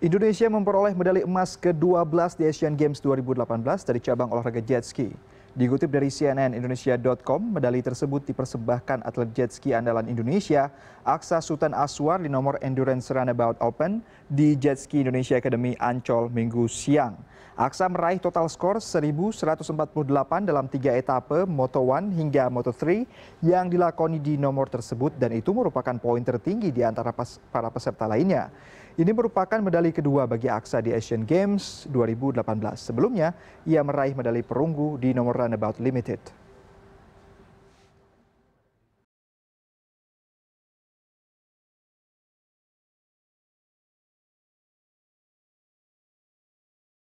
Indonesia memperoleh medali emas ke-12 di Asian Games 2018 dari cabang olahraga jet ski. Dikutip dari CNN Indonesia.com, medali tersebut dipersembahkan atlet jetski andalan Indonesia, Aksa Sultan Aswar di nomor Endurance Runabout Open di Jetski Indonesia Academy Ancol Minggu siang. Aksa meraih total skor 1148 dalam tiga etape Moto 1 hingga Moto 3 yang dilakoni di nomor tersebut dan itu merupakan poin tertinggi di antara para peserta lainnya. Ini merupakan medali kedua bagi Aksa di Asian Games 2018. Sebelumnya, ia meraih medali perunggu di nomor and about limited